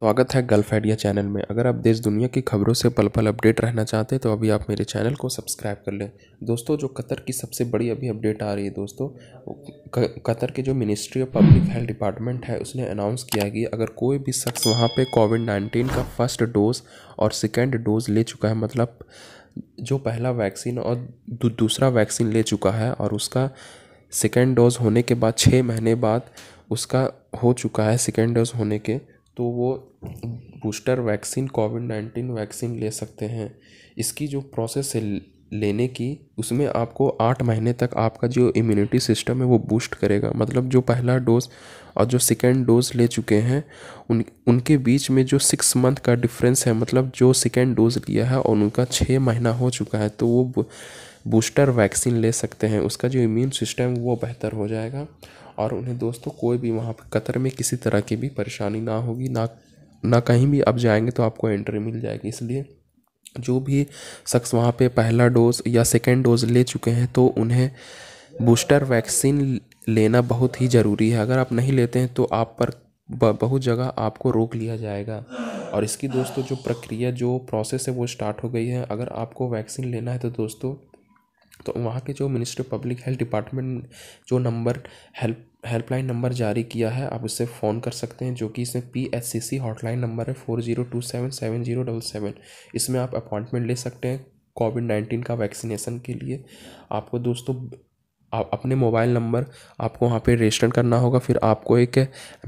स्वागत है gulf idea channel में अगर आप देश दुनिया की खबरों से पल पल अपडेट रहना चाहते हैं तो अभी आप मेरे चैनल को सब्सक्राइब कर लें दोस्तों जो कतर की सबसे बड़ी अभी अपडेट आ रही है दोस्तों कतर के जो ministry of public health department है उसने अनाउंस किया कि अगर कोई भी शख्स वहाँ पर कोविड नाइन्टीन का फर्स्ट डोज और सेकेंड डोज ले चुका है मतलब जो पहला वैक्सीन और दू, दूसरा वैक्सीन ले चुका है और उसका सेकेंड डोज होने के बाद छः महीने बाद उसका हो चुका है सेकेंड डोज होने के तो वो booster vaccine Covid nineteen vaccine ले सकते हैं इसकी जो प्रोसेस है लेने की उसमें आपको आठ महीने तक आपका जो इम्यूनिटी सिस्टम है वो बूस्ट करेगा मतलब जो पहला डोज और जो सेकेंड डोज ले चुके हैं उन उनके बीच में जो सिक्स मंथ का डिफरेंस है मतलब जो सेकेंड डोज लिया है और उनका छः महीना हो चुका है तो वो बूस्टर वैक्सीन ले सकते हैं उसका जो इम्यून सिस्टम वो बेहतर हो जाएगा और उन्हें दोस्तों कोई भी वहाँ पर कतर में किसी तरह की भी परेशानी ना होगी ना ना कहीं भी आप जाएंगे तो आपको एंट्री मिल जाएगी इसलिए जो भी शख्स वहाँ पे पहला डोज या सेकेंड डोज ले चुके हैं तो उन्हें बूस्टर वैक्सीन लेना बहुत ही ज़रूरी है अगर आप नहीं लेते हैं तो आप पर बहुत जगह आपको रोक लिया जाएगा और इसकी दोस्तों जो प्रक्रिया जो प्रोसेस है वो स्टार्ट हो गई है अगर आपको वैक्सीन लेना है तो दोस्तों तो वहाँ के जो ministry of public health department जो नंबर हेल्प हेल्पलाइन नंबर जारी किया है आप उससे फ़ोन कर सकते हैं जो कि इसमें P H C C hotline number है four zero two seven seven zero double seven इसमें आप अपॉइंटमेंट ले सकते हैं कोविड नाइन्टीन का वैक्सीनेशन के लिए आपको दोस्तों आप अपने मोबाइल नंबर आपको वहाँ पे रजिस्टर करना होगा फिर आपको एक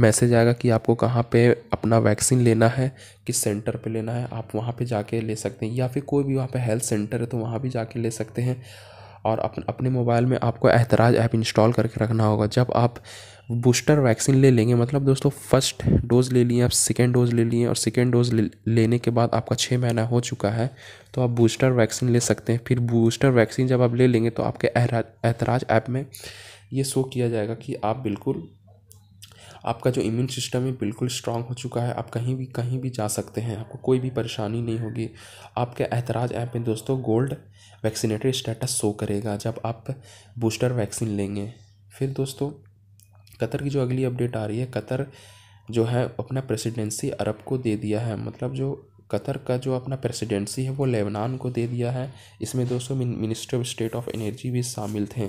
मैसेज आएगा कि आपको कहाँ पे अपना वैक्सीन लेना है किस सेंटर पे लेना है आप वहाँ पे जाके ले सकते हैं या फिर कोई भी वहाँ पे हेल्थ सेंटर है तो वहाँ भी जाके ले सकते हैं और अपन अपने मोबाइल में आपको एहतराज ऐप इंस्टॉल करके रखना होगा जब आप बूस्टर वैक्सीन ले लेंगे मतलब दोस्तों फर्स्ट डोज़ ले लिए आप सेकेंड डोज़ ले लिए और सेकेंड डोज़ लेने के बाद आपका छः महीना हो चुका है तो आप बूस्टर वैक्सीन ले सकते हैं फिर बूस्टर वैक्सीन जब आप ले लेंगे तो आपके एहतराज ऐप में ये शो किया जाएगा कि आप बिल्कुल आपका जो इम्यून सिस्टम है बिल्कुल स्ट्रांग हो चुका है आप कहीं भी कहीं भी जा सकते हैं आपको कोई भी परेशानी नहीं होगी आपके एतराज ऐप में दोस्तों गोल्ड वैक्सीनेटेड स्टेटस शो करेगा जब आप बूस्टर वैक्सीन लेंगे फिर दोस्तों कतर की जो अगली अपडेट आ रही है कतर जो है अपना प्रेसिडेंसी अरब को दे दिया है मतलब जो कतर का जो अपना प्रेसिडेंसी है वो लेबनान को दे दिया है इसमें दोस्तों minister of state of energy भी शामिल थे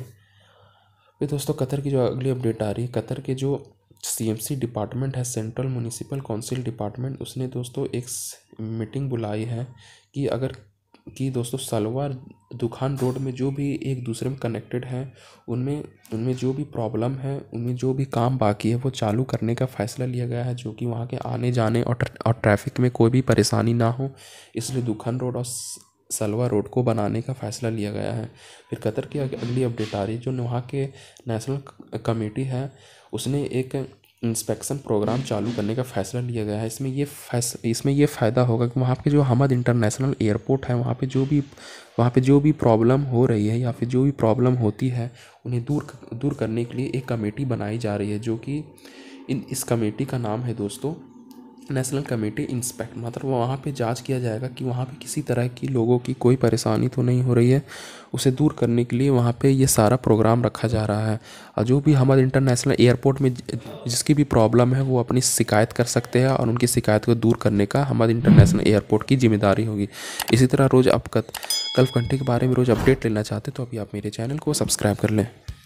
फिर दोस्तों कतर की जो अगली अपडेट आ रही है कतर के जो सीएमसी डिपार्टमेंट है सेंट्रल म्यूनिसिपल काउंसिल डिपार्टमेंट उसने दोस्तों एक मीटिंग बुलाई है कि अगर कि दोस्तों सलवार दुकान रोड में जो भी एक दूसरे में कनेक्टेड हैं उनमें उनमें जो भी प्रॉब्लम है उनमें जो भी काम बाकी है वो चालू करने का फ़ैसला लिया गया है जो कि वहाँ के आने जाने और और ट्रैफिक में कोई भी परेशानी ना हो इसलिए दुकान रोड और सलवा रोड को बनाने का फ़ैसला लिया गया है फिर कतर की अगली अपडेट आ रही है जो वहाँ के नेशनल कमेटी है उसने एक इंस्पेक्शन प्रोग्राम चालू करने का फैसला लिया गया है इसमें ये फैस इसमें ये फ़ायदा होगा कि वहाँ पे जो हमद इंटरनेशनल एयरपोर्ट है वहाँ पे जो भी वहाँ पे जो भी प्रॉब्लम हो रही है या फिर जो भी प्रॉब्लम होती है उन्हें दूर दूर करने के लिए एक कमेटी बनाई जा रही है जो कि इन इस कमेटी का नाम है दोस्तों नेशनल कमेटी इंस्पेक्ट मतलब वहाँ पे जांच किया जाएगा कि वहाँ पे किसी तरह की लोगों की कोई परेशानी तो नहीं हो रही है उसे दूर करने के लिए वहाँ पे ये सारा प्रोग्राम रखा जा रहा है और जो भी हमारे इंटरनेशनल एयरपोर्ट में जिसकी भी प्रॉब्लम है वो अपनी शिकायत कर सकते हैं और उनकी शिकायत को दूर करने का हमारे इंटरनेशनल एयरपोर्ट की जिम्मेदारी होगी इसी तरह रोज़ आप कल्फ कंट्री के बारे में रोज़ अपडेट लेना चाहते तो अभी आप मेरे चैनल को सब्सक्राइब कर लें